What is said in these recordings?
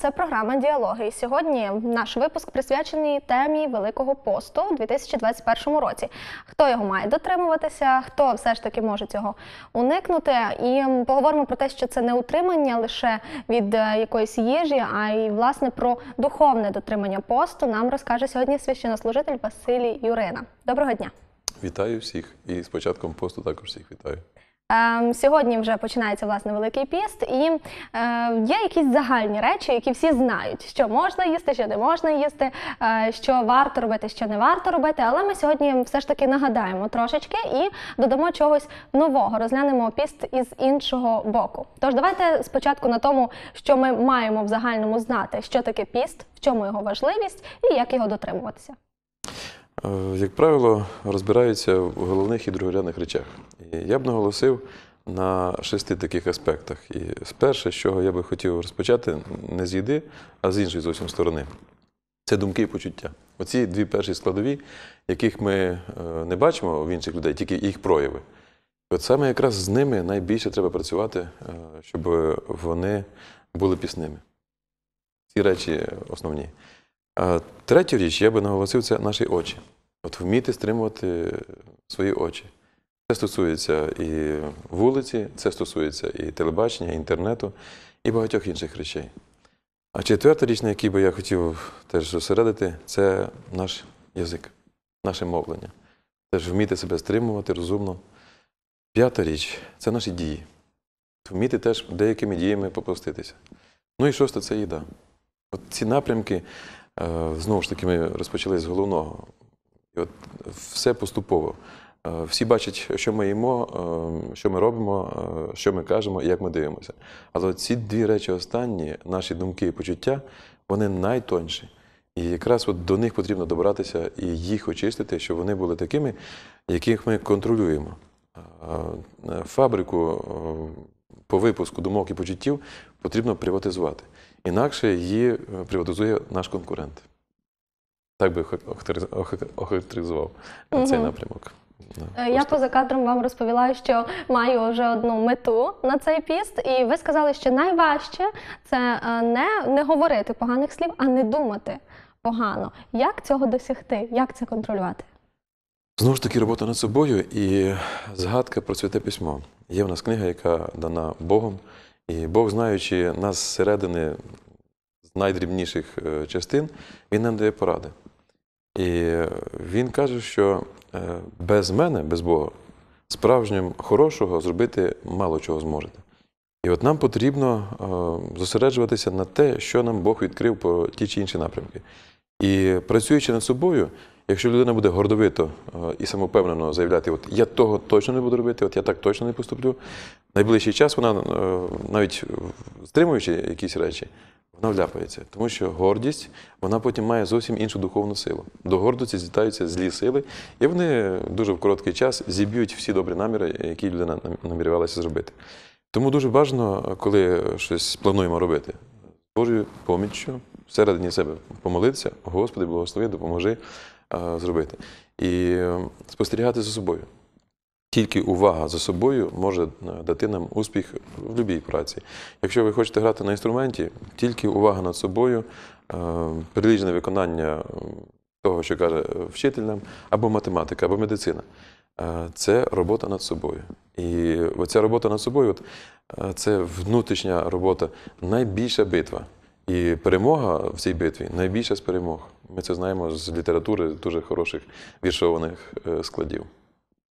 це програма Діалоги. І сьогодні наш випуск присвячений темі Великого посту у 2021 році. Хто його має дотримуватися, хто все ж таки може цього уникнути. І поговоримо про те, що це не утримання лише від е, якоїсь їжі, а й власне про духовне дотримання посту нам розкаже сьогодні священнослужитель Василій Юрина. Доброго дня! Вітаю всіх і з початком посту також всіх вітаю. Ем, сьогодні вже починається власне Великий Піст, і е, є якісь загальні речі, які всі знають, що можна їсти, що не можна їсти, е, що варто робити, що не варто робити. Але ми сьогодні все ж таки нагадаємо трошечки і додамо чогось нового, розглянемо піст із іншого боку. Тож давайте спочатку на тому, що ми маємо в загальному знати, що таке піст, в чому його важливість і як його дотримуватися. Е, як правило, розбираються в головних і другорядних речах. І я б наголосив на шести таких аспектах. І перше, з чого я би хотів розпочати, не з їди, а з іншої зовсім сторони. Це думки і почуття. Оці дві перші складові, яких ми е, не бачимо в інших людей, тільки їх прояви. От саме якраз з ними найбільше треба працювати, е, щоб вони були пісними. Ці речі основні. Третя річ, я би наголосив, це наші очі. От вміти стримувати свої очі. Це стосується і вулиці, це стосується і телебачення, і інтернету, і багатьох інших речей. А четверта річ, на якій би я хотів теж зосередити, це наш язик, наше мовлення. Теж вміти себе стримувати розумно. П'ята річ це наші дії. Вміти теж деякими діями попуститися. Ну і шоста це їда. От ці напрямки Е, знову ж таки, ми розпочали з головного. І от Все поступово. Е, всі бачать, що ми їмо, е, що ми робимо, що ми кажемо і як ми дивимося. Але ці дві речі останні, наші думки і почуття, вони найтонші. І якраз от до них потрібно добратися і їх очистити, щоб вони були такими, яких ми контролюємо. Фабрику по випуску думок і почуттів потрібно приватизувати. Інакше її е, приватизує наш конкурент. Так би охарактеризував угу. цей напрямок. Е, я поза кадром вам розповіла, що маю вже одну мету на цей піст, і ви сказали, що найважче це не, не говорити поганих слів, а не думати погано. Як цього досягти? Як це контролювати? Знову ж таки, робота над собою і згадка про святе письмо. Є в нас книга, яка дана Богом. І Бог, знаючи нас зсередини з найдрібніших е, частин, Він нам дає поради. І Він каже, що е, без мене, без Бога, справжнім хорошого зробити мало чого зможете. І от нам потрібно е, зосереджуватися на те, що нам Бог відкрив по ті чи інші напрямки. І працюючи над собою, Якщо людина буде гордовито е, і самовпевнено заявляти, от я того точно не буду робити, от я так точно не поступлю, найближчий час вона, е, навіть стримуючи якісь речі, вона вляпається. Тому що гордість, вона потім має зовсім іншу духовну силу. До гордості злітаються злі сили, і вони дуже в короткий час зіб'ють всі добрі наміри, які людина намірювалася зробити. Тому дуже бажано, коли щось плануємо робити, з Божою поміччю всередині себе помолитися, Господи, благослови, допоможи. Е, зробити. І спостерігати за собою. Тільки увага за собою може е, дати нам успіх в будь-якій праці. Якщо ви хочете грати на інструменті, тільки увага над собою, приліжне е, виконання того, що каже вчитель нам, або математика, або медицина. Це робота над собою. І оця робота над собою, це внутрішня робота, найбільша битва. І перемога в цій битві найбільша з перемог. Ми це знаємо з літератури дуже хороших віршованих е, складів.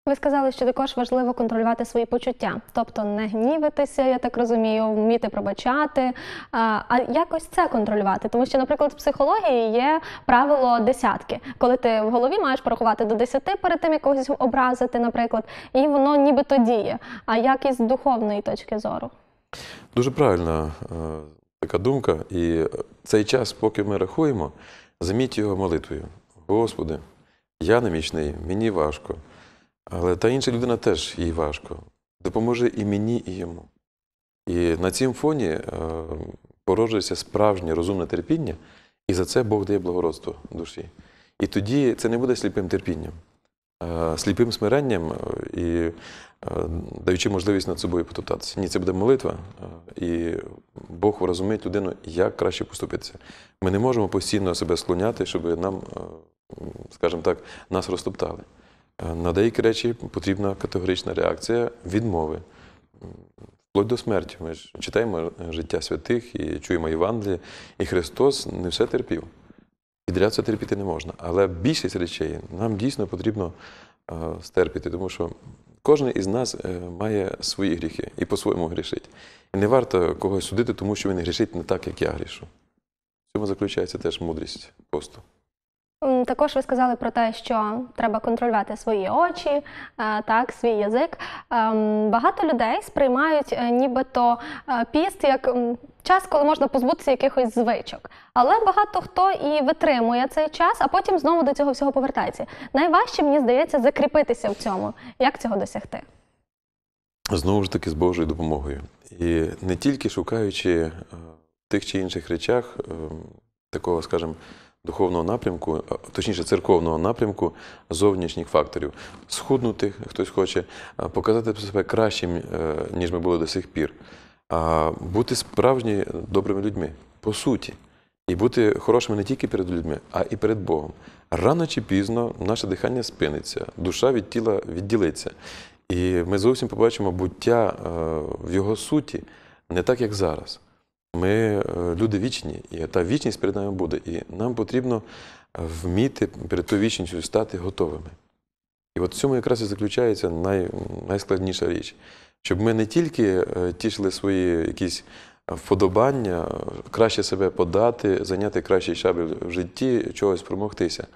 Ви сказали, що також важливо контролювати свої почуття, тобто не гнівитися, я так розумію, вміти пробачати, а якось це контролювати. Тому що, наприклад, в психології є правило десятки, коли ти в голові маєш порахувати до десяти перед тим як когось образити, наприклад, і воно нібито діє. А як із духовної точки зору? Дуже правильно е, Така думка. І цей час, поки ми рахуємо, заміть його молитвою. Господи, я немічний, мені важко. Але та інша людина теж їй важко. Допоможе і мені, і йому. І на цім фоні е, породжується справжнє розумне терпіння, і за це Бог дає благородство душі. І тоді це не буде сліпим терпінням. Е, сліпим смиренням е, і е, даючи можливість над собою потоптатися. Ні, це буде молитва, і Бог розуміє людину, як краще поступитися. Ми не можемо постійно себе склоняти, щоб нам, скажімо так, нас розтоптали. На деякі речі потрібна категорична реакція відмови. Вплоть до смерті. Ми ж читаємо життя святих і чуємо Євангеліє, і Христос не все терпів. Іделяцію терпіти не можна, але більшість речей нам дійсно потрібно е, стерпіти, тому що кожен із нас е, має свої гріхи і по-своєму грішить. І не варто когось судити, тому що він грішить не так, як я грішу. В цьому заключається теж мудрість посту. Також ви сказали про те, що треба контролювати свої очі, е, так, свій язик. Ем, багато людей сприймають е, нібито е, піст як час, коли можна позбутися якихось звичок. Але багато хто і витримує цей час, а потім знову до цього всього повертається. Найважче, мені здається, закріпитися в цьому. Як цього досягти? Знову ж таки, з Божою допомогою. І не тільки шукаючи в тих чи інших речах ем, такого, скажімо, духовного напрямку, е, точніше церковного напрямку зовнішніх факторів. Схуднути хтось хоче, е, показати себе кращим, е, ніж ми були до сих пір, а бути справжні добрими людьми, по суті. І бути хорошими не тільки перед людьми, а і перед Богом. Рано чи пізно наше дихання спиниться, душа від тіла відділиться. І ми зовсім побачимо буття в його суті не так, як зараз. Ми е, люди вічні, і та вічність перед нами буде. І нам потрібно вміти перед тою вічністю стати готовими. І от в цьому якраз і заключається най, найскладніша річ, щоб ми не тільки е, тішили свої якісь вподобання, краще себе подати, зайняти кращі шаби в житті, чогось промогтися.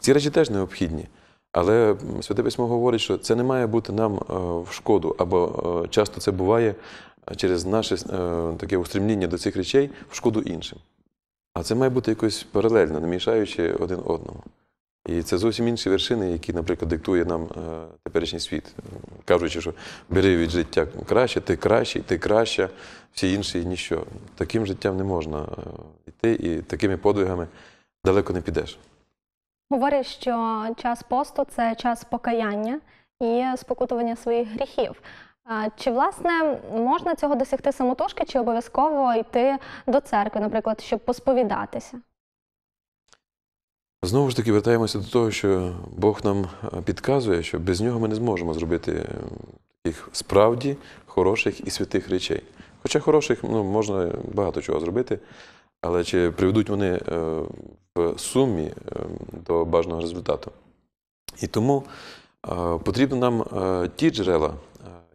Ці речі теж необхідні. Але Святе Письмо говорить, що це не має бути нам е, в шкоду, або часто це буває через наше е, таке устремління до цих речей в шкоду іншим. А це має бути якось паралельно, не мішаючи один одному. І це зовсім інші вершини, які, наприклад, диктує нам е, теперішній світ, кажучи, що бери від життя краще, ти кращий, ти краща, всі інші ніщо. Таким життям не можна е, йти, і такими подвигами далеко не підеш. Говорять, що час посту це час покаяння і спокутування своїх гріхів. Чи власне можна цього досягти самотужки, чи обов'язково йти до церкви, наприклад, щоб посповідатися? Знову ж таки, вертаємося до того, що Бог нам е, підказує, що без нього ми не зможемо зробити е, таких справді хороших і святих речей. Хоча хороших ну, можна багато чого зробити, але чи приведуть вони е, в сумі до бажаного результату? І тому потрібно нам ті джерела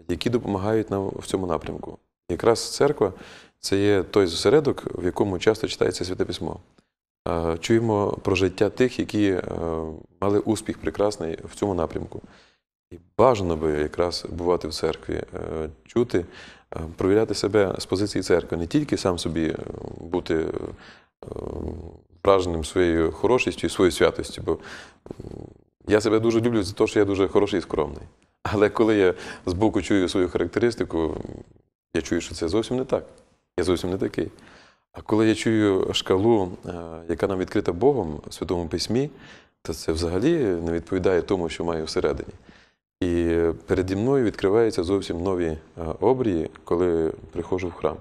які допомагають нам в цьому напрямку. Якраз церква це є той зосередок, в якому часто читається Святе Письмо. Чуємо про життя тих, які е, мали успіх прекрасний в цьому напрямку. І бажано би якраз бувати в церкві, е, чути, е, провіряти себе з позиції церкви, не тільки сам собі бути враженим своєю хорошістю і своєю святостю, бо я себе дуже люблю за те, що я дуже хороший і скромний. Але коли я з боку чую свою характеристику, я чую, що це зовсім не так. Я зовсім не такий. А коли я чую шкалу, е, яка нам відкрита Богом в Святому Письмі, то це взагалі не відповідає тому, що маю всередині. І переді мною відкриваються зовсім нові е, обрії, коли приходжу в храм.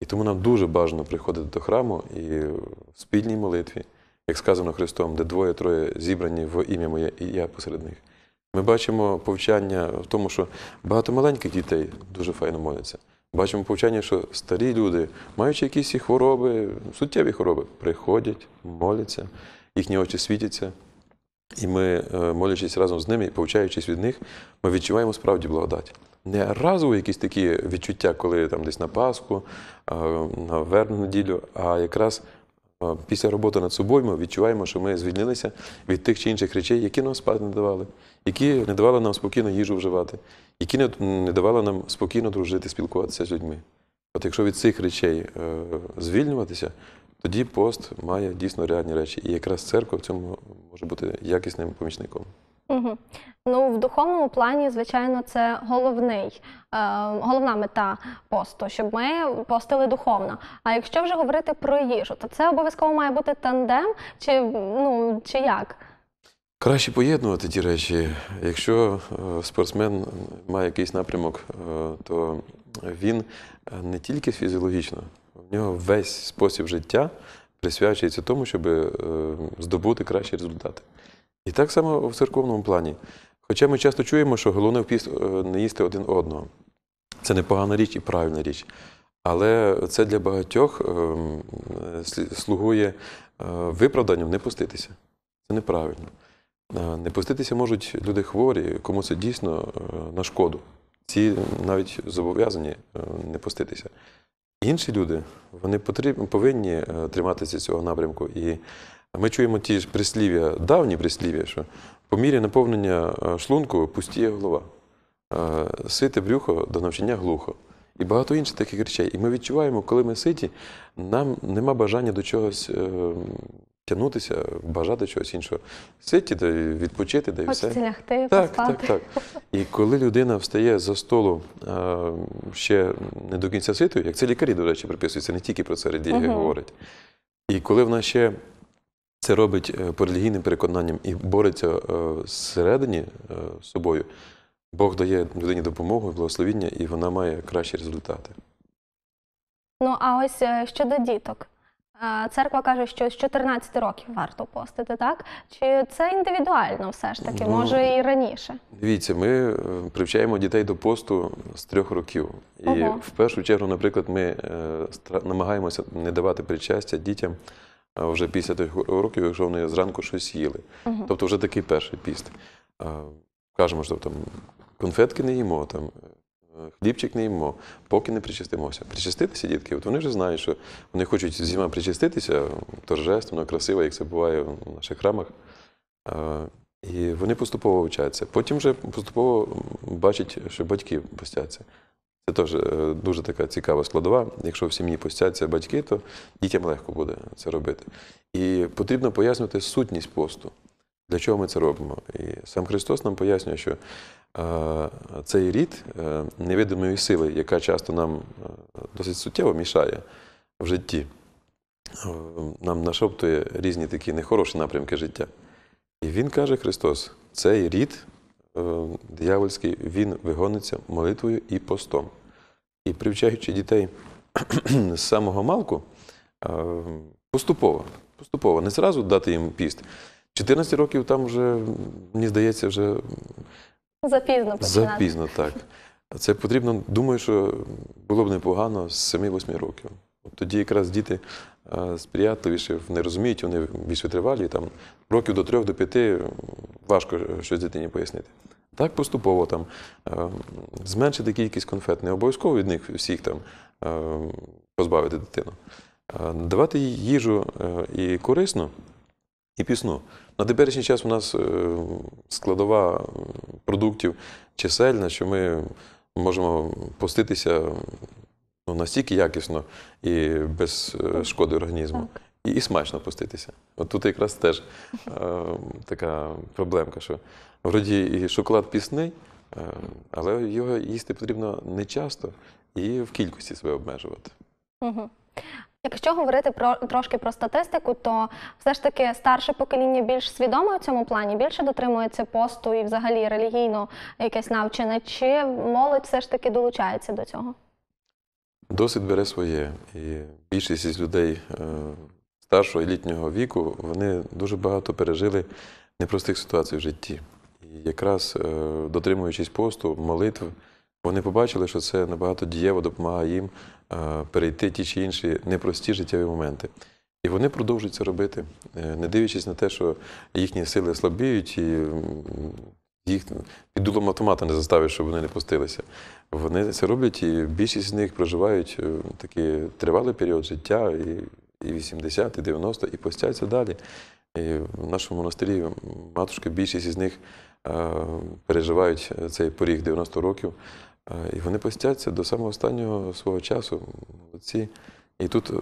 І тому нам дуже бажано приходити до храму і в спільній молитві, як сказано Христом, де двоє-троє зібрані в ім'я моє, і я посеред них. Ми бачимо повчання в тому, що багато маленьких дітей дуже файно моляться. Бачимо повчання, що старі люди, маючи якісь хвороби, суттєві хвороби, приходять, моляться, їхні очі світяться. І ми, е, молячись разом з ними і повчаючись від них, ми відчуваємо справді благодать. Не разу якісь такі відчуття, коли там десь на Пасху, на верну неділю, а якраз Після роботи над собою ми відчуваємо, що ми звільнилися від тих чи інших речей, які нам спати не давали, які не давали нам спокійно їжу вживати, які не давали нам спокійно дружити, спілкуватися з людьми. От якщо від цих речей е, звільнюватися, тоді пост має дійсно реальні речі. І якраз церква в цьому може бути якісним помічником. Угу. Ну, в духовному плані, звичайно, це головний, е, головна мета посту, щоб ми постили духовно. А якщо вже говорити про їжу, то це обов'язково має бути тандем, чи ну чи як? Краще поєднувати ті речі. Якщо е, спортсмен має якийсь напрямок, е, то він е, не тільки фізіологічно, в нього весь спосіб життя присвячується тому, щоб здобути кращі результати. І так само в церковному плані. Хоча ми часто чуємо, що головне в піст е, не їсти один одного. Це непогана річ і правильна річ. Але це для багатьох ем, слугує е, виправданням не пуститися. Це неправильно. Е, не пуститися можуть люди хворі, кому це дійсно на шкоду. Ці навіть зобов'язані не пуститися. Інші люди вони повинні триматися цього напрямку. І ми чуємо ті ж прислів'я, давні прислів'я, що по мірі наповнення е, шлунку пустіє голова, е, сите брюхо до навчання глухо. І багато інших таких речей. І ми відчуваємо, коли ми ситі, нам нема бажання до чогось е, тягнутися, бажати чогось іншого. Ситі, відпочити, да і все. Хочеться лягти, поспати. так, так. І коли людина встає за столу е, ще не до кінця ситою, як це лікарі, до речі, приписуються, не тільки про це радіє угу. говорять. І коли вона ще це робить е, по релігійним переконанням і бореться е, зсередині е, з собою, Бог дає людині допомогу, благословіння, і вона має кращі результати. Ну, а ось щодо діток. Церква каже, що з 14 років варто постити, так? Чи це індивідуально все ж таки, ну, може і раніше? Дивіться, ми привчаємо дітей до посту з трьох років. І Ого. в першу чергу, наприклад, ми намагаємося не давати причастя дітям вже після тих уроків, якщо вони зранку щось їли. Угу. Тобто вже такий перший піст. Кажемо, що там конфетки не їмо, там е, хлібчик не їмо, поки не причастимося. Причаститися, дітки, от вони вже знають, що вони хочуть зима причаститися торжественно, красиво, як це буває в наших храмах. І вони поступово вчаться. Потім вже поступово бачать, що батьки постяться. Це теж е, дуже така цікава складова. Якщо в сім'ї постяться батьки, то дітям легко буде це робити. І потрібно пояснювати сутність посту, для чого ми це робимо. І сам Христос нам пояснює, що е, цей рід е, невидимої сили, яка часто нам досить суттєво мішає в житті, нам нашоптує різні такі нехороші напрямки життя. І Він каже Христос: цей рід диявольський, він вигониться молитвою і постом. І привчаючи дітей з самого малку, е, поступово, поступово, не зразу дати їм піст. 14 років там вже, мені здається, вже запізно починати. Запізно, так. Це потрібно, думаю, що було б непогано з 7-8 років. Тоді якраз діти е, сприятливіше не розуміють, вони більш витривалі, там років до 3-5 до п'яти важко щось дитині пояснити. Так поступово там е, зменшити кількість конфет, не обов'язково від них всіх там е, позбавити дитину. Е, давати їй їжу і корисну, і пісну. На теперішній час у нас складова продуктів чисельна, що ми можемо поститися ну, настільки якісно і без шкоди організму і, і смачно пуститися. От тут якраз теж е, така проблемка, що вроді і шоколад пісний, е, але його їсти потрібно не часто і в кількості себе обмежувати. Угу. Якщо говорити про трошки про статистику, то все ж таки старше покоління більш свідоме у цьому плані, більше дотримується посту і взагалі релігійно якесь навчене, чи молодь все ж таки долучається до цього? Досвід бере своє. І більшість із людей е, старшого літнього віку, вони дуже багато пережили непростих ситуацій в житті. І якраз е, дотримуючись посту, молитв, вони побачили, що це набагато дієво допомагає їм е, перейти ті чи інші непрості життєві моменти. І вони продовжують це робити, е, не дивлячись на те, що їхні сили слабіють, і їх під дулом автомата не заставиш, щоб вони не пустилися. Вони це роблять, і більшість з них проживають такий тривалий період життя. і і 80, і 90, і постяться далі. І В нашому монастирі матушки більшість із них е, переживають цей поріг 90 років. Е, і вони постяться до самого останнього свого часу. Молодці. І тут е,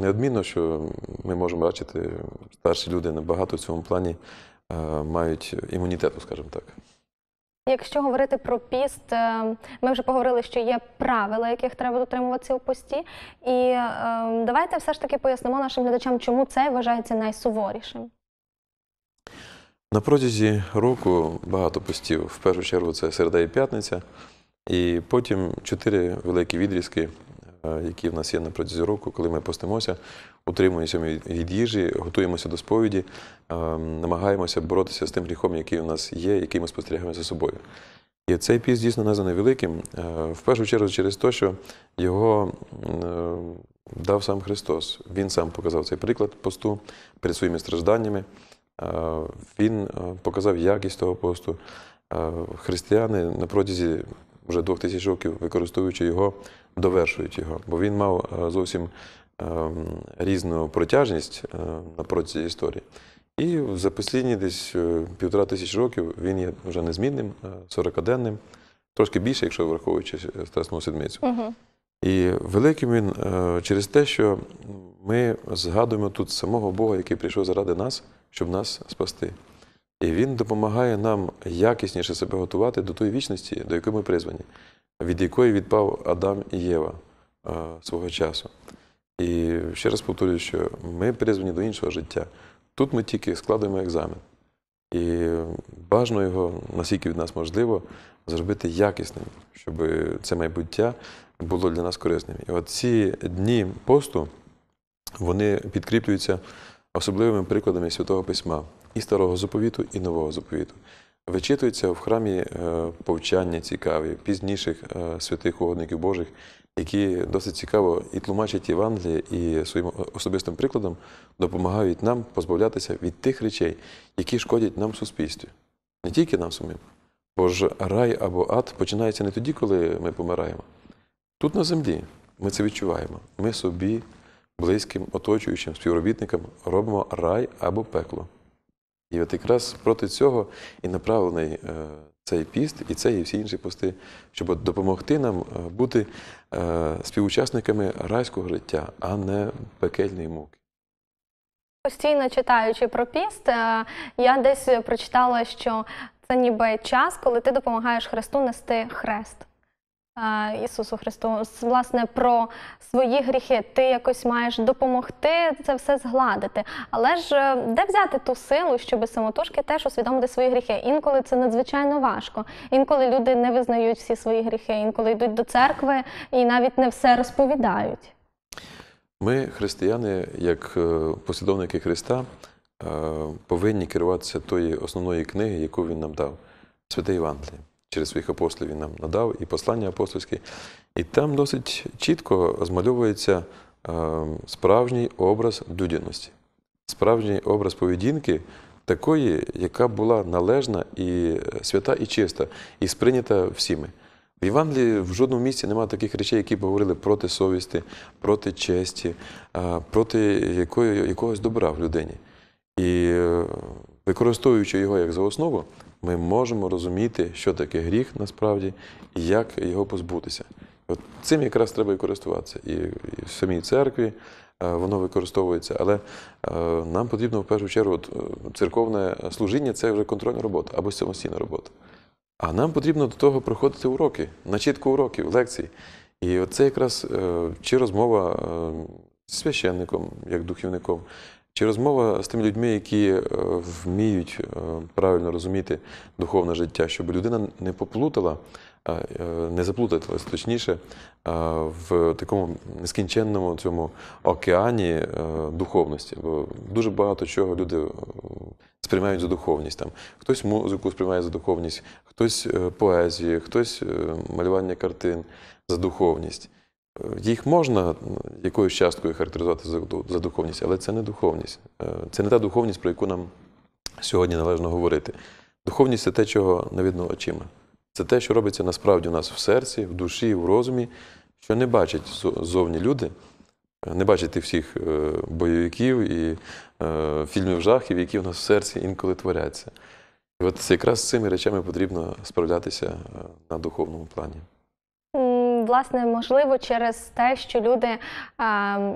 неодмінно, що ми можемо бачити, старші люди набагато в цьому плані мають імунітету, скажімо так. Якщо говорити про піст, е, ми вже поговорили, що є правила, яких треба дотримуватися у пості. І е, давайте все ж таки пояснимо нашим глядачам, чому це вважається найсуворішим. На протязі року багато постів. В першу чергу це середа і п'ятниця, і потім чотири великі відрізки Е, які в нас є на протязі року, коли ми постимося, утримуємося від їжі, готуємося до сповіді, ем, намагаємося боротися з тим гріхом, який у нас є, який ми спостерігаємо за собою. І цей піс дійсно названий великим, е, в першу чергу через те, що його е, дав сам Христос. Він сам показав цей приклад посту перед своїми стражданнями. Він показав якість того посту. Християни на протязі вже двох тисяч років, використовуючи його, довершують його, бо він мав е, зовсім ем, різну протяжність е, на протязі історії. І за останні десь е, півтора тисяч років він є вже незмінним, 40-денним, трошки більше, якщо враховуючи Страсну седмицю. Угу. І великим він через те, що ми згадуємо тут самого Бога, який прийшов заради нас, щоб нас спасти. І він допомагає нам якісніше себе готувати до тої вічності, до якої ми призвані, від якої відпав Адам і Єва свого часу. І ще раз повторюю, що ми призвані до іншого життя. Тут ми тільки складуємо екзамен. І бажано його, наскільки від нас можливо, зробити якісним, щоб це майбуття було для нас корисним. І от ці дні посту вони підкріплюються особливими прикладами святого письма і старого заповіту, і нового заповіту. Вичитуються в храмі е, повчання цікаві, пізніших е, святих угодників Божих, які досить цікаво і тлумачать Євангеліє, і своїм особистим прикладом допомагають нам позбавлятися від тих речей, які шкодять нам в суспільстві, не тільки нам самим. Бо ж рай або ад починається не тоді, коли ми помираємо. Тут на землі ми це відчуваємо. Ми собі близьким, оточуючим співробітникам робимо рай або пекло. І от якраз проти цього і направлений е, цей піст, і цей, і всі інші пости, щоб допомогти нам е, бути е, співучасниками райського життя, а не пекельної муки. Постійно читаючи про піст, я десь прочитала, що це ніби час, коли ти допомагаєш Христу нести хрест. Ісусу Христу, власне, про свої гріхи, ти якось маєш допомогти це все згладити. Але ж е, де взяти ту силу, щоб самотужки теж усвідомити свої гріхи? Інколи це надзвичайно важко. Інколи люди не визнають всі свої гріхи, інколи йдуть до церкви і навіть не все розповідають. Ми, християни, як е, послідовники Христа, е, повинні керуватися тої основної книги, яку він нам дав, святий Євангеліє через своїх апостолів він нам надав, і послання апостольське. І там досить чітко змальовується е, справжній образ людяності, справжній образ поведінки. Такої, яка була належна і свята, і чиста, і сприйнята всіми. В Євангелії в жодному місці немає таких речей, які б говорили проти совісті, проти честі, е, проти якої, якогось добра в людині. І е, використовуючи його як за основу, ми можемо розуміти, що таке гріх насправді і як його позбутися. От Цим якраз треба і користуватися. І в самій церкві е, воно використовується, але е, нам потрібно в першу чергу от, е, церковне служіння це вже контрольна робота або самостійна робота. А нам потрібно до того проходити уроки, начітку уроків, лекцій. І це якраз чи розмова з священником, як духівником, чи розмова з тими людьми, які е, вміють е, правильно розуміти духовне життя, щоб людина не поплутала, е, не заплуталась точніше в такому нескінченному цьому океані духовності? Бо дуже багато чого люди сприймають за духовність. Там хтось музику сприймає за духовність, хтось поезію, хтось малювання картин за духовність. Е, їх можна якоюсь часткою характеризувати за духовність, але це не духовність. Е, це не та духовність, про яку нам сьогодні належно говорити. Духовність це те, чого не видно очима. Це те, що робиться насправді у нас в серці, в душі, в розумі, що не бачать зовні люди, е, не бачать всіх бойовиків і фільмів жахів, які у нас в серці інколи творяться. І от якраз з цими речами потрібно справлятися на духовному плані власне, можливо, через те, що люди е,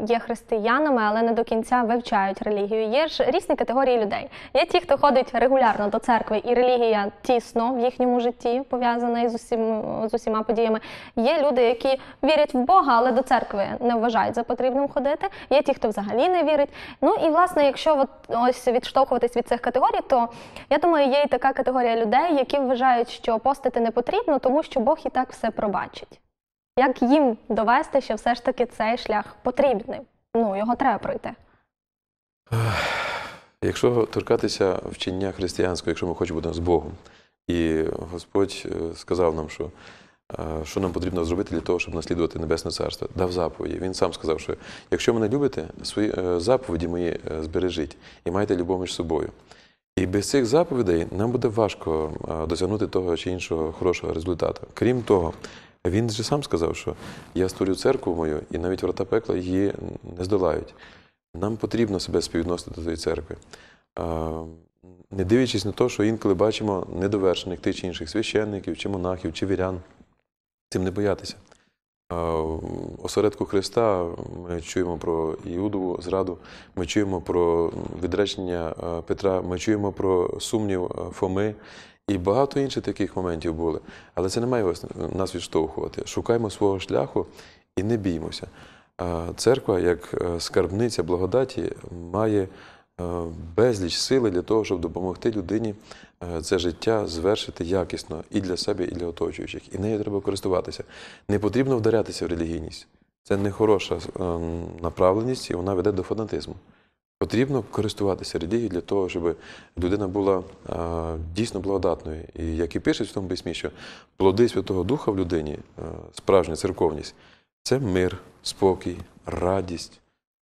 є християнами, але не до кінця вивчають релігію. Є ж різні категорії людей. Є ті, хто ходить регулярно до церкви, і релігія тісно в їхньому житті пов'язана із усім з усіма подіями. Є люди, які вірять в Бога, але до церкви не вважають за потрібним ходити. Є ті, хто взагалі не вірить. Ну і власне, якщо от ось відштовхуватись від цих категорій, то я думаю, є і така категорія людей, які вважають, що постити не потрібно, тому що Бог і так все пробачить. Як їм довести, що все ж таки цей шлях потрібний? Ну, його треба пройти. Якщо торкатися вчення християнського, якщо ми хочемо бути з Богом, і Господь е, сказав нам, що е, що нам потрібно зробити для того, щоб наслідувати Небесне Царство, дав заповіді. Він сам сказав, що якщо мене любите, свої е, заповіді мої збережіть і майте любов між собою. І без цих заповідей нам буде важко досягнути того чи іншого хорошого результату. Крім того, він же сам сказав, що я створю церкву мою, і навіть врата пекла її не здолають. Нам потрібно себе співвідносити до цієї церкви. Не дивлячись на те, що інколи бачимо недовершених тих чи інших священників, чи монахів, чи вірян, цим не боятися. Осередку Христа ми чуємо про Іудову зраду, ми чуємо про відречення Петра, ми чуємо про сумнів Фоми. І багато інших таких моментів були. Але це не має нас відштовхувати. Шукаємо свого шляху і не біймося. Церква, як е, скарбниця благодаті, має е, безліч сили для того, щоб допомогти людині е, це життя звершити якісно і для себе, і для оточуючих. І нею треба користуватися. Не потрібно вдарятися в релігійність. Це не хороша ем, направленість, і вона веде до фанатизму. Потрібно користуватися релігією для того, щоб людина була а, дійсно благодатною. І як і пишуть в тому письмі, що плоди Святого Духа в людині, а, справжня церковність це мир, спокій, радість,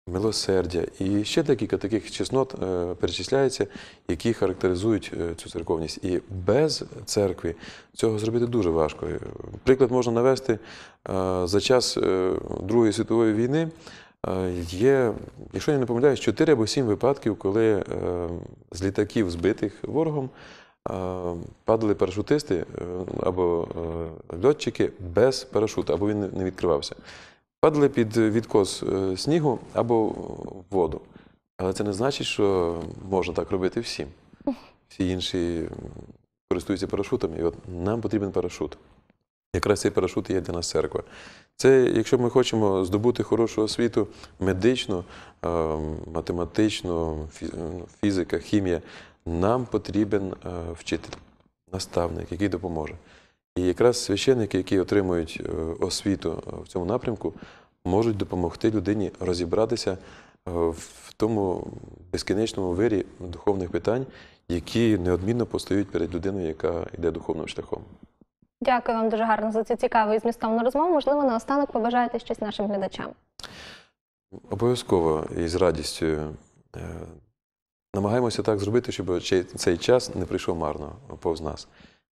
милосердя. І ще декілька таких чеснот а, е, перечисляється, які характеризують е, цю церковність. І без церкви цього зробити дуже важко. Е, приклад можна навести а, за час Другої світової війни. Е, є, якщо я не помиляюсь, 4 або 7 випадків, коли е, з літаків, збитих ворогом, е, падали парашутисти або льотчики без парашута, або він не відкривався. Падали під відкос снігу або воду. Але це не значить, що можна так робити всім. Всі інші користуються парашутами, і от нам потрібен парашут. Якраз цей парашут є для нас церква. Це, якщо ми хочемо здобути хорошу освіту, медичну, е, математичну, ну, фізика, хімія, нам потрібен е, вчитель, наставник, який допоможе. І якраз священники, які отримують е, освіту в цьому напрямку, можуть допомогти людині розібратися в тому безкінечному вирі духовних питань, які неодмінно постають перед людиною, яка йде духовним шляхом. Дякую вам дуже гарно за цю цікаву і змістовну розмову. Можливо, наостанок побажаєте щось нашим глядачам. Обов'язково і з радістю е, намагаємося так зробити, щоб цей час не прийшов марно повз нас.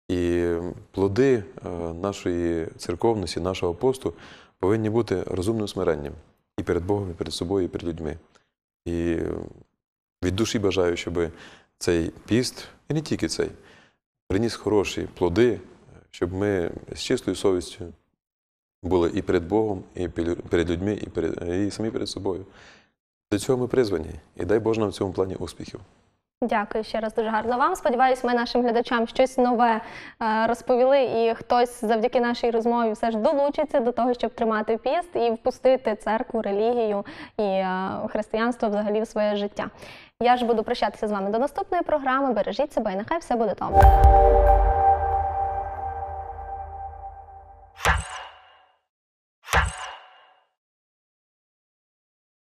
І плоди е, нашої церковності, нашого посту повинні бути розумним смиренням і перед Богом, і перед собою, і перед людьми. І від душі бажаю, щоб цей піст, і не тільки цей, приніс хороші плоди щоб ми з чистою совістю були і перед Богом, і перед людьми, і, перед, і самі перед собою. До цього ми призвані. І дай Боже нам в цьому плані успіхів. Дякую ще раз дуже гарно вам. Сподіваюсь, ми нашим глядачам щось нове е, розповіли, і хтось завдяки нашій розмові все ж долучиться до того, щоб тримати піст і впустити церкву, релігію і е, християнство взагалі в своє життя. Я ж буду прощатися з вами до наступної програми. Бережіть себе, і нехай все буде добре. you